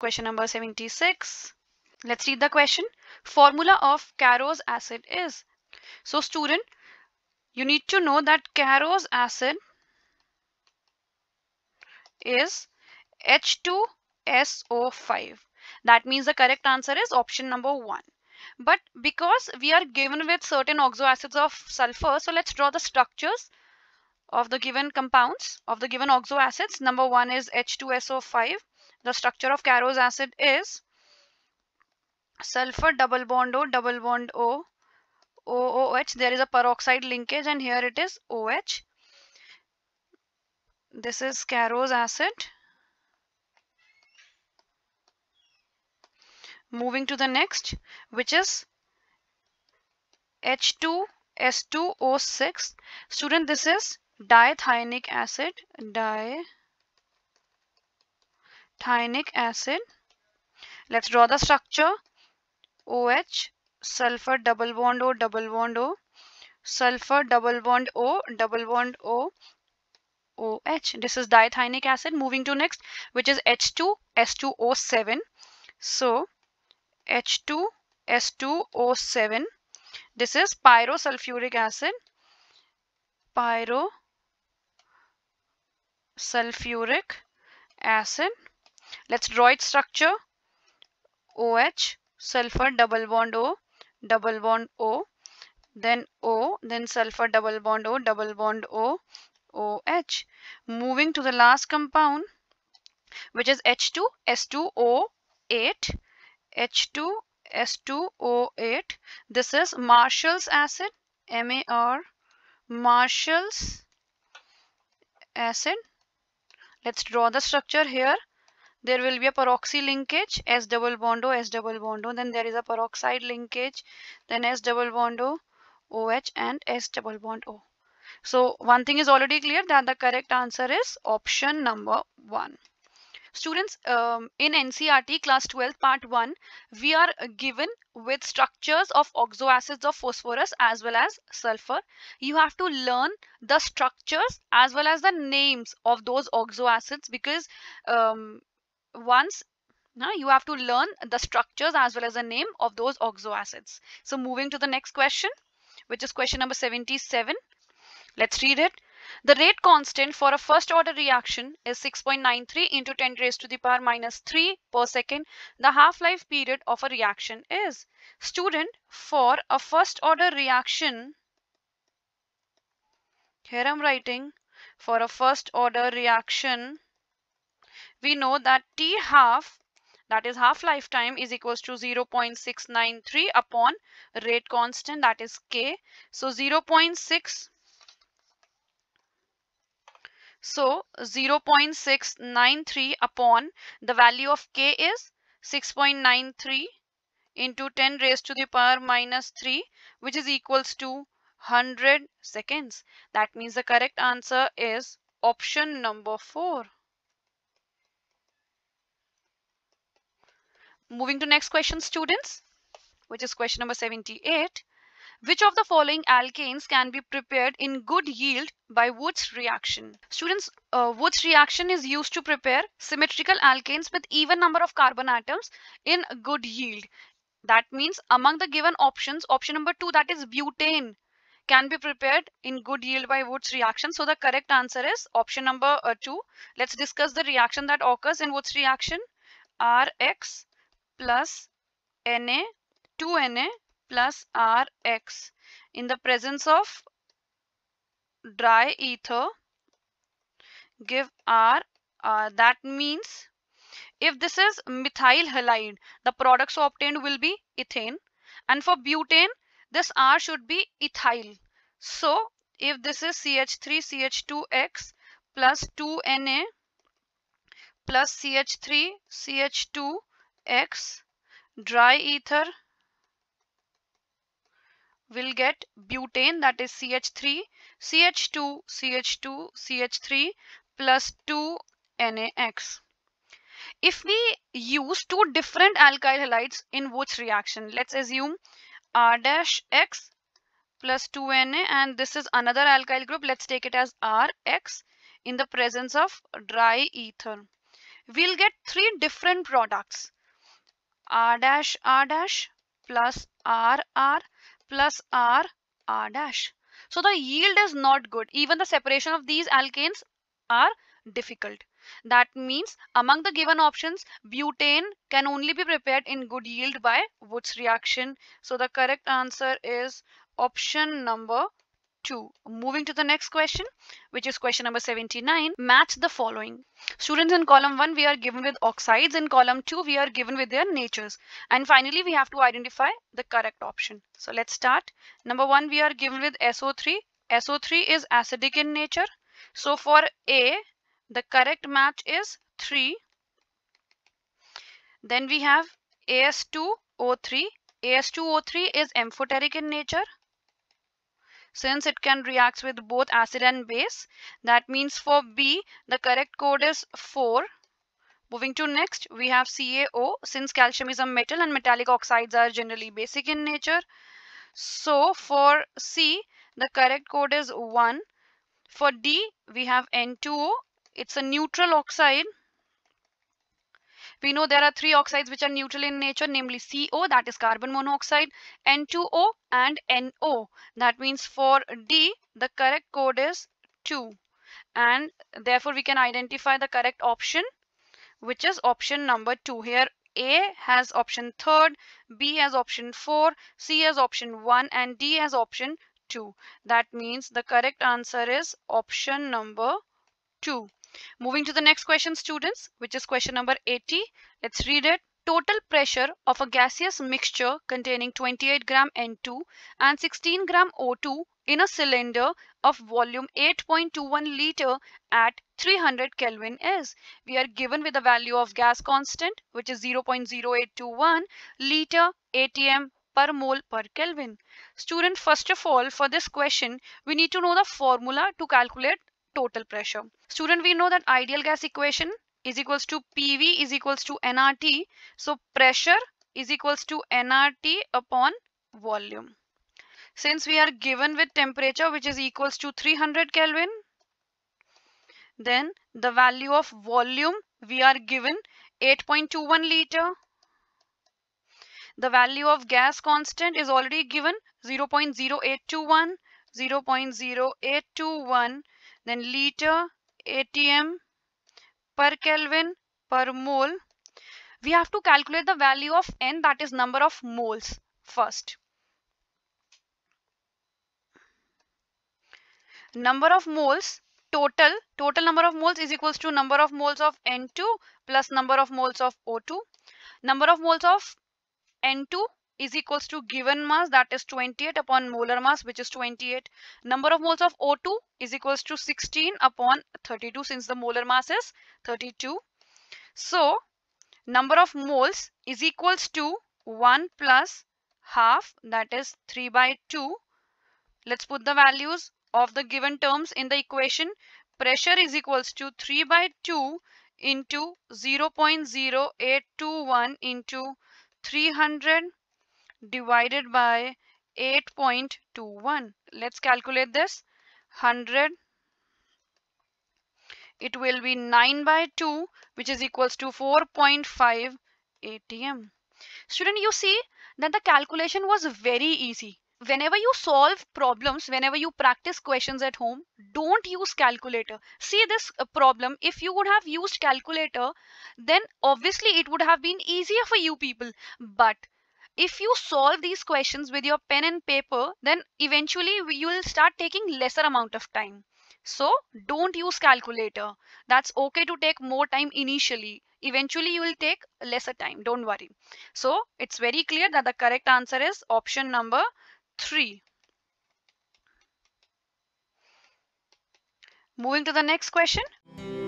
Question number 76. Let's read the question. Formula of Caro's acid is. So student, you need to know that Caro's acid is H2SO5. That means the correct answer is option number 1. But because we are given with certain oxoacids of sulfur, so let's draw the structures of the given compounds of the given oxoacids. Number 1 is H2SO5 the structure of Caro's acid is sulfur double bond O double bond O OOH. There is a peroxide linkage and here it is OH. This is Caro's acid. Moving to the next which is H2 S2O6. Student, this is dithionic acid. Di Thionic acid. Let's draw the structure. OH, sulfur double bond O, double bond O, sulfur double bond O, double bond O, OH. This is dithynic acid. Moving to next, which is H2S2O7. So, H2S2O7. This is pyrosulfuric acid. Pyrosulfuric acid Let's draw its structure. OH, sulfur double bond O, double bond O, then O, then sulfur double bond O, double bond O, OH. Moving to the last compound, which is H2, S2O8, H2, S2O8. This is Marshall's acid, MAR, Marshall's acid. Let's draw the structure here there will be a peroxy linkage S double bond O S double bond O then there is a peroxide linkage then S double bond O OH and S double bond O. So one thing is already clear that the correct answer is option number one. Students, um, in NCRT class 12 part 1, we are given with structures of oxoacids of phosphorus as well as sulfur. You have to learn the structures as well as the names of those oxoacids because um, once now you have to learn the structures as well as the name of those oxoacids. So moving to the next question, which is question number 77. Let's read it. The rate constant for a first order reaction is 6.93 into 10 raised to the power minus 3 per second. The half-life period of a reaction is. Student, for a first order reaction, here I'm writing for a first order reaction, we know that T half that is half lifetime is equals to 0.693 upon rate constant that is K. So 0.6 so 0.693 upon the value of K is 6.93 into 10 raised to the power minus 3 which is equals to 100 seconds. That means the correct answer is option number 4. Moving to next question, students, which is question number 78. Which of the following alkanes can be prepared in good yield by Woods reaction? Students, uh, Woods reaction is used to prepare symmetrical alkanes with even number of carbon atoms in good yield. That means among the given options, option number 2 that is butane can be prepared in good yield by Woods reaction. So the correct answer is option number uh, 2. Let's discuss the reaction that occurs in Woods reaction. Rx plus Na 2Na plus Rx in the presence of dry ether give R uh, that means if this is methyl halide the products obtained will be ethane and for butane this R should be ethyl so if this is CH3CH2X plus 2Na plus CH3CH2 X, dry ether will get butane that is CH3, CH2, CH2, CH3 plus 2 NaX. If we use two different alkyl halides in which reaction, let's assume R dash X plus 2Na and this is another alkyl group. Let's take it as RX in the presence of dry ether. We'll get three different products r dash r dash plus r r plus r r dash. So the yield is not good. Even the separation of these alkanes are difficult. That means among the given options, butane can only be prepared in good yield by Woods reaction. So the correct answer is option number 2. Moving to the next question, which is question number 79, match the following. Students in column 1, we are given with oxides. In column 2, we are given with their natures. And finally, we have to identify the correct option. So let's start. Number 1, we are given with SO3. SO3 is acidic in nature. So for A, the correct match is 3. Then we have AS2O3. AS2O3 is amphoteric in nature since it can react with both acid and base. That means for B, the correct code is 4. Moving to next, we have CaO since calcium is a metal and metallic oxides are generally basic in nature. So for C, the correct code is 1. For D, we have N2O. It's a neutral oxide we know there are three oxides which are neutral in nature, namely CO, that is carbon monoxide, N2O and NO. That means for D, the correct code is 2. And therefore, we can identify the correct option, which is option number 2. Here, a has option 3rd, B has option 4, C has option 1 and D has option 2. That means the correct answer is option number 2. Moving to the next question, students, which is question number 80. Let's read it. Total pressure of a gaseous mixture containing 28 gram N2 and 16 gram O2 in a cylinder of volume 8.21 liter at 300 Kelvin is. We are given with the value of gas constant, which is 0.0821 liter atm per mole per Kelvin. Student, first of all, for this question, we need to know the formula to calculate total pressure. Student, we know that ideal gas equation is equals to PV is equals to nRT. So pressure is equals to nRT upon volume. Since we are given with temperature which is equals to 300 Kelvin, then the value of volume we are given 8.21 liter. The value of gas constant is already given 0.0821, 0.0821, then liter, atm, per Kelvin, per mole. We have to calculate the value of n that is number of moles first. Number of moles total total number of moles is equals to number of moles of N2 plus number of moles of O2. Number of moles of N2 is equals to given mass that is 28 upon molar mass which is 28. Number of moles of O2 is equals to 16 upon 32 since the molar mass is 32. So number of moles is equals to 1 plus half that is 3 by 2. Let's put the values of the given terms in the equation. Pressure is equals to 3 by 2 into 0.0821 into 300 divided by 8.21. Let's calculate this. 100 it will be 9 by 2 which is equals to 4.5 ATM. Student you see that the calculation was very easy. Whenever you solve problems, whenever you practice questions at home, don't use calculator. See this uh, problem, if you would have used calculator, then obviously it would have been easier for you people. But if you solve these questions with your pen and paper, then eventually you will start taking lesser amount of time. So don't use calculator. That's okay to take more time initially. Eventually you will take lesser time. Don't worry. So it's very clear that the correct answer is option number three. Moving to the next question.